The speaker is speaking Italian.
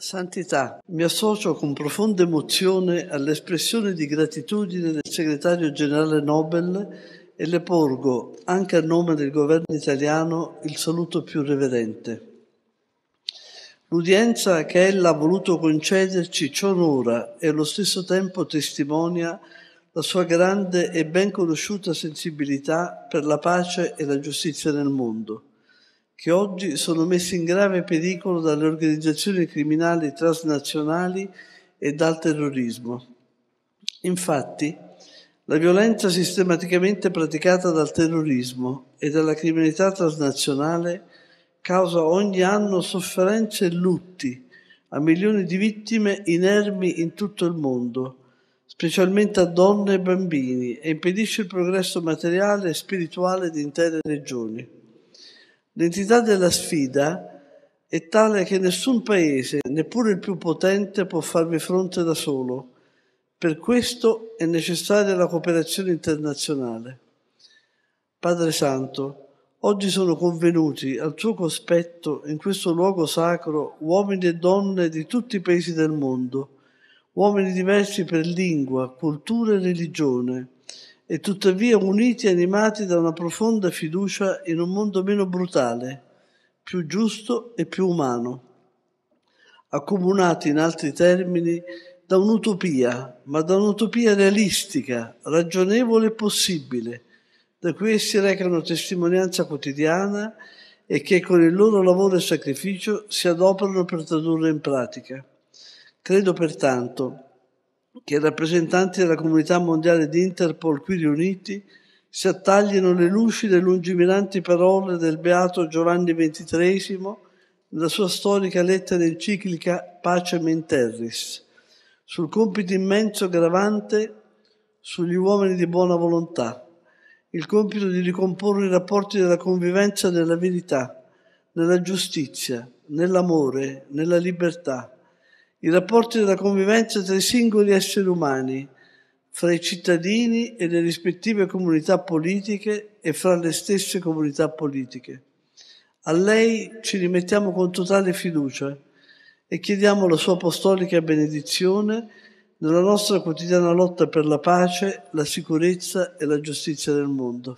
Santità, mi associo con profonda emozione all'espressione di gratitudine del segretario generale Nobel e le porgo, anche a nome del governo italiano, il saluto più reverente. L'udienza che ella ha voluto concederci ci onora e allo stesso tempo testimonia la sua grande e ben conosciuta sensibilità per la pace e la giustizia nel mondo che oggi sono messi in grave pericolo dalle organizzazioni criminali transnazionali e dal terrorismo. Infatti, la violenza sistematicamente praticata dal terrorismo e dalla criminalità transnazionale causa ogni anno sofferenze e lutti a milioni di vittime inermi in tutto il mondo, specialmente a donne e bambini, e impedisce il progresso materiale e spirituale di intere regioni. L'entità della sfida è tale che nessun paese, neppure il più potente, può farvi fronte da solo. Per questo è necessaria la cooperazione internazionale. Padre Santo, oggi sono convenuti al tuo cospetto, in questo luogo sacro, uomini e donne di tutti i paesi del mondo, uomini diversi per lingua, cultura e religione e tuttavia uniti e animati da una profonda fiducia in un mondo meno brutale, più giusto e più umano, accomunati in altri termini da un'utopia, ma da un'utopia realistica, ragionevole e possibile, da cui essi recano testimonianza quotidiana e che con il loro lavoro e sacrificio si adoperano per tradurre in pratica. Credo pertanto che i rappresentanti della comunità mondiale di Interpol qui riuniti si attaglino le lucide e lungimiranti parole del beato Giovanni XXIII nella sua storica lettera enciclica Pace Menterris, sul compito immenso gravante sugli uomini di buona volontà, il compito di ricomporre i rapporti della convivenza nella verità, nella giustizia, nell'amore, nella libertà i rapporti della convivenza tra i singoli esseri umani, fra i cittadini e le rispettive comunità politiche e fra le stesse comunità politiche. A lei ci rimettiamo con totale fiducia e chiediamo la sua apostolica benedizione nella nostra quotidiana lotta per la pace, la sicurezza e la giustizia del mondo.